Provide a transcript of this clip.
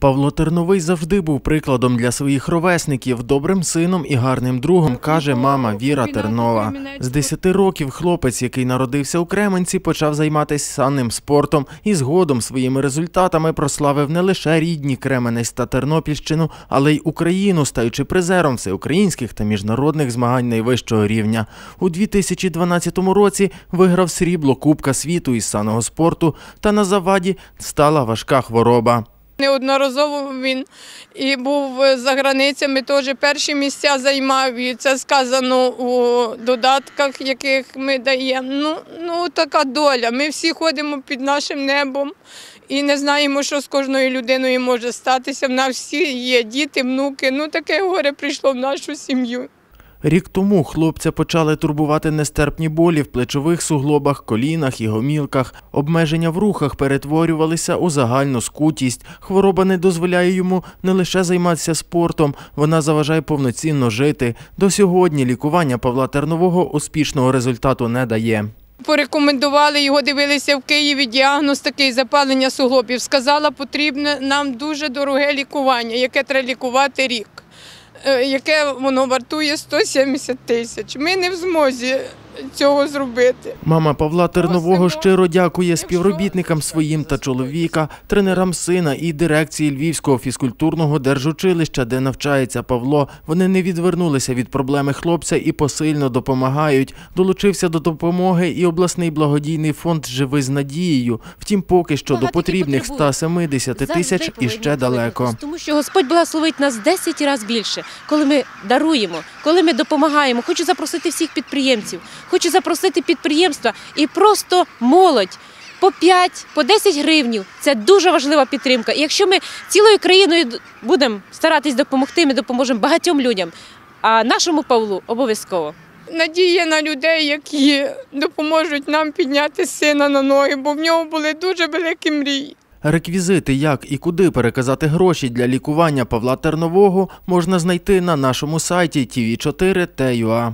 Павло Терновий завжди був прикладом для своїх ровесників, добрим сином і гарним другом, каже мама Віра Тернова. З 10 років хлопець, який народився у Кременці, почав займатися санним спортом і згодом своїми результатами прославив не лише рідні Кременець та Тернопільщину, але й Україну, стаючи призером всеукраїнських та міжнародних змагань найвищого рівня. У 2012 році виграв срібло Кубка світу із саного спорту та на заваді стала важка хвороба. Неодноразово він і був за границями, теж перші місця займав. і Це сказано у додатках, яких ми даємо. Ну, ну така доля. Ми всі ходимо під нашим небом і не знаємо, що з кожною людиною може статися. В нас всі є діти, внуки. Ну таке горе прийшло в нашу сім'ю. Рік тому хлопця почали турбувати нестерпні болі в плечових суглобах, колінах і гомілках. Обмеження в рухах перетворювалися у загальну скутість. Хвороба не дозволяє йому не лише займатися спортом, вона заважає повноцінно жити. До сьогодні лікування Павла Тернового успішного результату не дає. Порекомендували його, дивилися в Києві діагноз такий запалення суглобів. Сказала, потрібне нам дуже дороге лікування, яке треба лікувати рік. Е, яке воно вартує 170 тисяч. Ми не в змозі цього зробити. Мама Павла Тернового щиро дякує співробітникам своїм та чоловіка, тренерам сина і дирекції Львівського фізкультурного держучилища, де навчається Павло. Вони не відвернулися від проблеми хлопця і посильно допомагають. Долучився до допомоги і обласний благодійний фонд Живи з надією. Втім, поки що до потрібних 170 тисяч і ще далеко. Тому що Господь благословить нас 10 разів більше, коли ми даруємо, коли ми допомагаємо. Хочу запросити всіх підприємців. Хочу запросити підприємства і просто молодь. По 5, по 10 гривень це дуже важлива підтримка. І якщо ми цілою країною будемо старатись допомогти, ми допоможемо багатьом людям. А нашому Павлу обов'язково. Надія на людей, які допоможуть нам підняти сина на ноги, бо в нього були дуже великі мрії. Реквізити, як і куди переказати гроші для лікування Павла Тернового, можна знайти на нашому сайті tv 4 tua